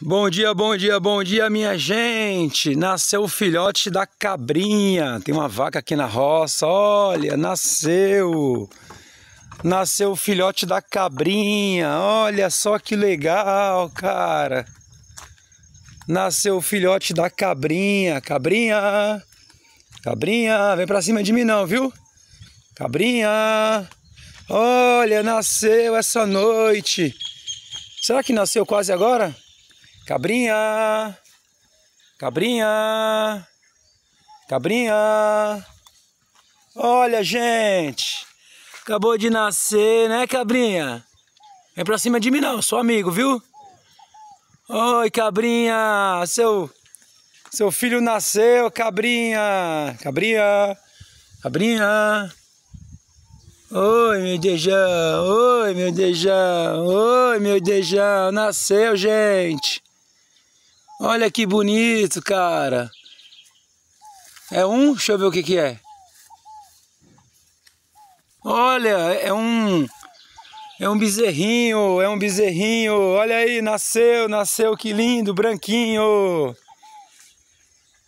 Bom dia, bom dia, bom dia, minha gente! Nasceu o filhote da cabrinha. Tem uma vaca aqui na roça. Olha, nasceu! Nasceu o filhote da cabrinha. Olha só que legal, cara! Nasceu o filhote da cabrinha. Cabrinha! Cabrinha, vem pra cima de mim não, viu? Cabrinha! Olha, nasceu essa noite. Será que nasceu quase agora? Cabrinha! Cabrinha! Cabrinha! Olha, gente! Acabou de nascer, né, cabrinha? Vem pra cima de mim não, sou amigo, viu? Oi, cabrinha! Seu, seu filho nasceu, cabrinha! Cabrinha! Cabrinha! Oi, meu Dejão! Oi, meu Dejão! Oi, meu Dejão! Nasceu, gente! Olha que bonito, cara. É um? Deixa eu ver o que que é. Olha, é um... É um bezerrinho, é um bezerrinho. Olha aí, nasceu, nasceu, que lindo, branquinho.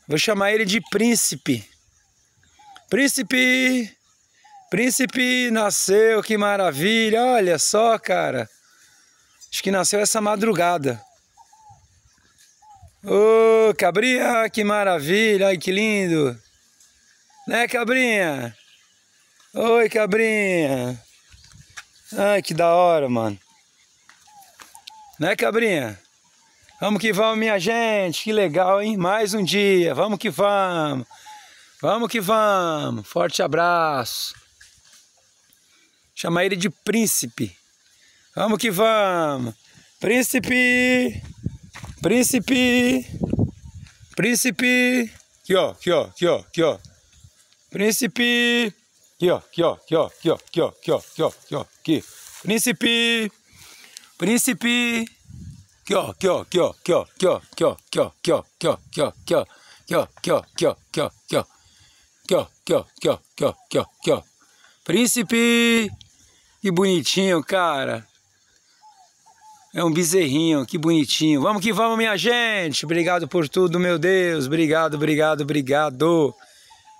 Vou chamar ele de príncipe. Príncipe! Príncipe nasceu, que maravilha. Olha só, cara. Acho que nasceu essa madrugada. Ô, oh, cabrinha, que maravilha, ai que lindo. Né, cabrinha? Oi, cabrinha. Ai, que da hora, mano. Né, cabrinha? Vamos que vamos, minha gente. Que legal, hein? Mais um dia. Vamos que vamos. Vamos que vamos. Forte abraço. Chama ele de príncipe. Vamos que vamos. Príncipe! Príncipe! Príncipe! Aqui, ó, aqui, ó, aqui, ó, aqui, ó. Príncipe! Aqui, ó, aqui, ó, aqui, ó, aqui, ó, aqui, ó, aqui, ó, aqui, ó, aqui, ó, aqui. Príncipe! Príncipe! Aqui, ó, aqui, ó, aqui, ó, aqui, ó, aqui, ó, aqui, ó, aqui, ó, aqui, ó, aqui, ó, aqui, ó, aqui, ó, aqui, ó, aqui, ó, aqui, ó, aqui, ó, aqui, ó, aqui, ó, aqui, ó, aqui, ó, aqui, ó. Príncipe! Que bonitinho, cara. É um bezerrinho, que bonitinho. Vamos que vamos, minha gente. Obrigado por tudo, meu Deus. Obrigado, obrigado, obrigado.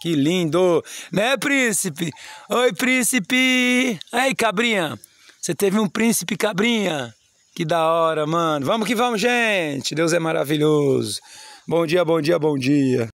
Que lindo. Né, príncipe? Oi, príncipe. Aí, cabrinha. Você teve um príncipe cabrinha. Que da hora, mano. Vamos que vamos, gente. Deus é maravilhoso. Bom dia, bom dia, bom dia.